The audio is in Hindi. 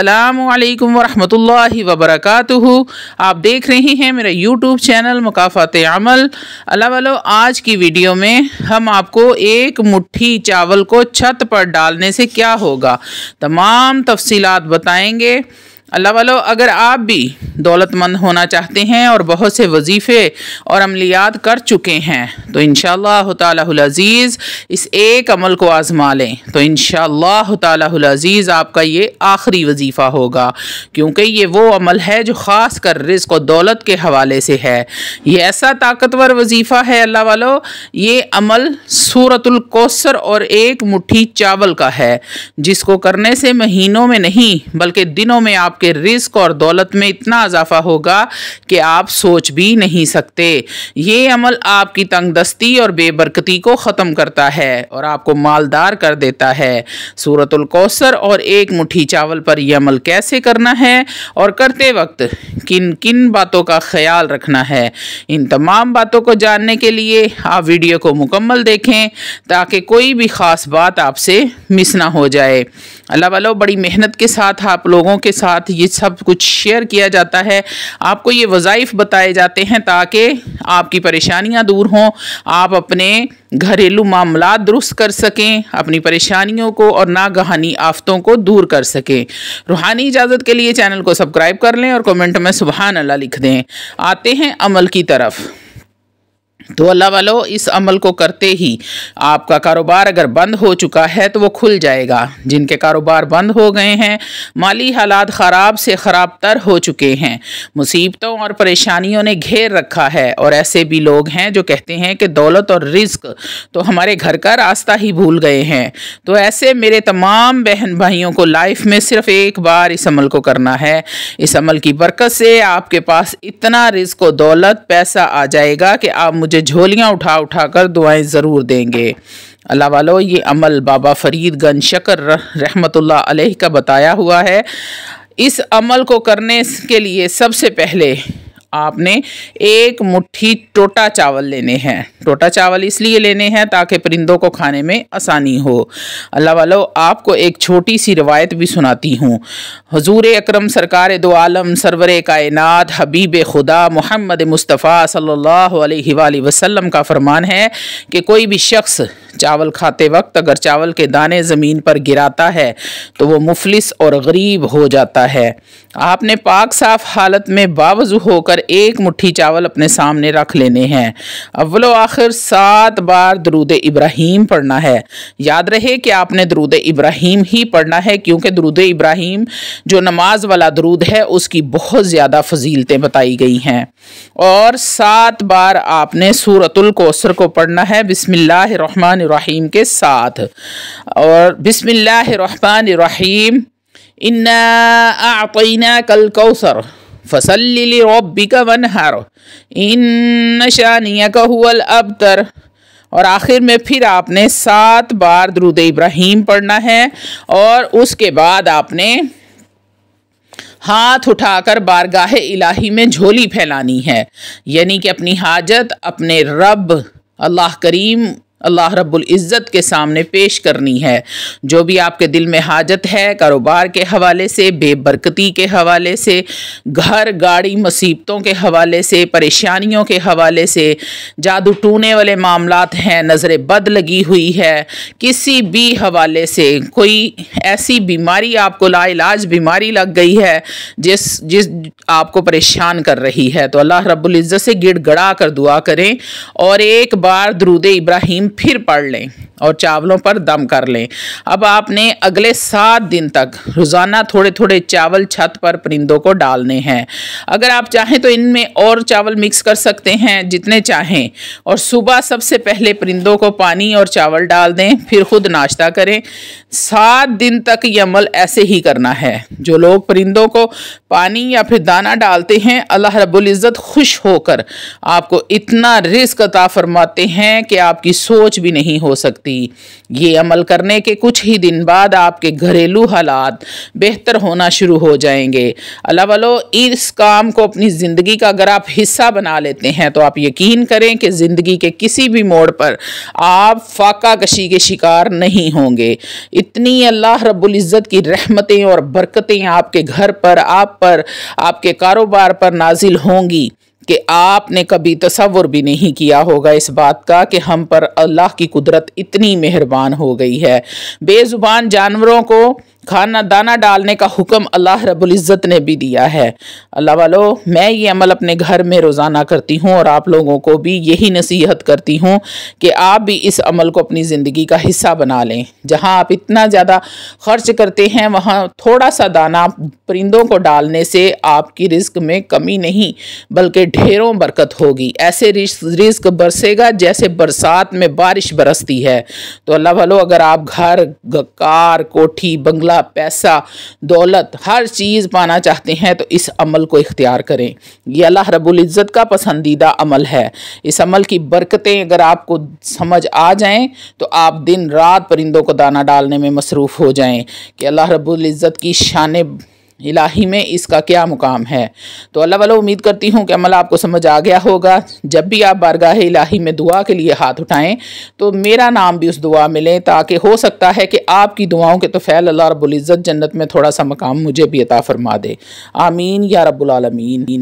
अल्लाम वरहि वबरक आप देख रहे हैं मेरा यूट्यूब चैनल मुकाफ़ात अमल अल्लाह वालों आज की वीडियो में हम आपको एक मुट्ठी चावल को छत पर डालने से क्या होगा तमाम तफसीलात बताएंगे अल्लाह वालों अगर आप भी दौलतमंद होना चाहते हैं और बहुत से वजीफ़े और अमलियात कर चुके हैं तो इन शज़ीज़ इस एक अमल को आज़मा लें तो इन शज़ीज़ आपका ये आखिरी वजीफ़ा होगा क्योंकि ये वो अमल है जो ख़ास कर रिस्क और दौलत के हवाले से है ये ऐसा ताकतवर वजीफ़ा है अल्लाह वालों ये अमल सूरतलकोसर और एक मुठ्ठी चावल का है जिसको करने से महीनों में नहीं बल्कि दिनों में आप आपके रिस्क और दौलत में इतना इजाफा होगा कि आप सोच भी नहीं सकते ये अमल आपकी तंगदस्ती और बेबरकती को ख़त्म करता है और आपको मालदार कर देता है सूरतुल कौसर और एक मुठ्ठी चावल पर यह अमल कैसे करना है और करते वक्त किन किन बातों का ख्याल रखना है इन तमाम बातों को जानने के लिए आप वीडियो को मुकम्मल देखें ताकि कोई भी ख़ास बात आपसे मिस ना हो जाए अल्लाह वालों बड़ी मेहनत के साथ आप लोगों के साथ ये सब कुछ शेयर किया जाता है आपको ये वज़ाइफ बताए जाते हैं ताकि आपकी परेशानियां दूर हों आप अपने घरेलू मामला दुरुस्त कर सकें अपनी परेशानियों को और नागहानी आफतों को दूर कर सकें रूहानी इजाज़त के लिए चैनल को सब्सक्राइब कर लें और कमेंट में सुबहान अल्लाह लिख दें आते हैं अमल की तरफ़ तो अल्लाह वालों इस अमल को करते ही आपका कारोबार अगर बंद हो चुका है तो वो खुल जाएगा जिनके कारोबार बंद हो गए हैं माली हालात ख़राब से ख़राब तर हो चुके हैं मुसीबतों और परेशानियों ने घेर रखा है और ऐसे भी लोग हैं जो कहते हैं कि दौलत और रिज्क तो हमारे घर का रास्ता ही भूल गए हैं तो ऐसे मेरे तमाम बहन भाइयों को लाइफ में सिर्फ एक बार इस अमल को करना है इस अमल की बरकत से आपके पास इतना रिस्क व दौलत पैसा आ जाएगा कि आप मुझे से झोलियाँ उठा उठा कर दुआएँ ज़रूर देंगे अल्लाह वालो ये अमल बाबा फरीद गन शकर रहमतुल्लाह अलैह का बताया हुआ है इस अमल को करने के लिए सबसे पहले आपने एक मुट्ठी टोटा चावल लेने हैं टोटा चावल इसलिए लेने हैं ताकि परिंदों को खाने में आसानी हो अल्लाह वालों आपको एक छोटी सी रिवायत भी सुनाती हूँ हजूर अक्रम सरकार दो आलम सरवर कायनत हबीब खुदा मोहम्मद मुस्तफ़ा सल्ला वसम का फरमान है कि कोई भी शख्स चावल खाते वक्त अगर चावल के दाने ज़मीन पर गिराता है तो वो मुफलिस और गरीब हो जाता है आपने पाक साफ हालत में बावजू होकर एक मुट्ठी चावल अपने सामने रख लेने हैं अव्वल आखिर सात बार दरूद इब्राहिम पढ़ना है याद रहे कि आपने दरूद इब्राहिम ही पढ़ना है क्योंकि दरूद इब्राहिम जो नमाज वाला दरूद है उसकी बहुत ज़्यादा फजीलतें बताई गई हैं और सात बार आपने सूरतुल कोसर को पढ़ना है बिसमिल्लर रहीम के साथ और बिसमीम इन्ना आतना कल कौसर फसल रबी वन हर इन शानिया का हुल अबतर और आखिर में फिर आपने सात बार द्रुद इब्राहिम पढ़ना है और उसके बाद आपने हाथ उठाकर बारगाह इलाही में झोली फैलानी है यानी कि अपनी हाजत अपने रब अल्लाह करीम अल्लाह रब्बुल इज़्ज़त के सामने पेश करनी है जो भी आपके दिल में हाजत है कारोबार के हवाले से बेबरकती के हवाले से घर गाड़ी मुसीबतों के हवाले से परेशानियों के हवाले से जादू टूने वाले मामला हैं नज़र बद लगी हुई है किसी भी हवाले से कोई ऐसी बीमारी आपको लाइलाज बीमारी लग गई है जिस जिस आपको परेशान कर रही है तो अल्लाह रब्बुल इज़्ज़त से गिड़ गड़ा कर दुआ करें और एक बार दरूद इब्राहिम फिर पढ़ लें और चावलों पर दम कर लें अब आपने अगले सात दिन तक रोज़ाना थोड़े थोड़े चावल छत पर परिंदों को डालने हैं अगर आप चाहें तो इनमें और चावल मिक्स कर सकते हैं जितने चाहें और सुबह सबसे पहले परिंदों को पानी और चावल डाल दें फिर खुद नाश्ता करें सात दिन तक ये अमल ऐसे ही करना है जो लोग परिंदों को पानी या फिर दाना डालते हैं अल्लाह रबुल्ज़त खुश होकर आपको इतना रिस्क अता फरमाते हैं कि आपकी सोच भी नहीं हो सकती सकती ये अमल करने के कुछ ही दिन बाद आपके घरेलू हालात बेहतर होना शुरू हो जाएंगे अल्लाह वालो इस काम को अपनी ज़िंदगी का अगर आप हिस्सा बना लेते हैं तो आप यकीन करें कि ज़िंदगी के किसी भी मोड़ पर आप फाका कशी के शिकार नहीं होंगे इतनी अल्लाह रबुल्ज़त की रहमतें और बरकतें आपके घर पर आप पर आपके कारोबार पर नाजिल होंगी कि आपने कभी तस्वुर भी नहीं किया होगा इस बात का कि हम पर अल्लाह की कुदरत इतनी मेहरबान हो गई है बेज़ुबान जानवरों को खाना दाना डालने का हुक्म अल्लाह रबुल्ज़त ने भी दिया है अल्लाह वालों मैं ये अमल अपने घर में रोज़ाना करती हूँ और आप लोगों को भी यही नसीहत करती हूँ कि आप भी इस अमल को अपनी ज़िंदगी का हिस्सा बना लें जहाँ आप इतना ज़्यादा ख़र्च करते हैं वहाँ थोड़ा सा दाना परिंदों को डालने से आपकी रिस्क में कमी नहीं बल्कि ढेरों बरकत होगी ऐसे रिस्क बरसेगा जैसे बरसात में बारिश बरसती है तो अल्लाह वालों अगर आप घर कार कोठी बंगला बंगला पैसा दौलत हर चीज़ पाना चाहते हैं तो इस अमल को इख्तियार करें यह अल्लाह रबुल्ज़त का पसंदीदा अमल है इस अमल की बरकतें अगर आपको समझ आ जाएं तो आप दिन रात परिंदों को दाना डालने में मसरूफ़ हो जाएँ कि अल्लाह रबुल्ज़त की शान इलाही में इसका क्या मुकाम है तो अल्लाह वाला उम्मीद करती हूँ कि अमल आपको समझ आ गया होगा जब भी आप बारगाह इलाही में दुआ के लिए हाथ उठाएं तो मेरा नाम भी उस दुआ में लें ताकि हो सकता है कि आपकी दुआओं के तो फ़ैल अल्लाह रब्ज़त जन्नत में थोड़ा सा मकाम मुझे भी अता फ़रमा दे आमीन या रब्बुल आलमीन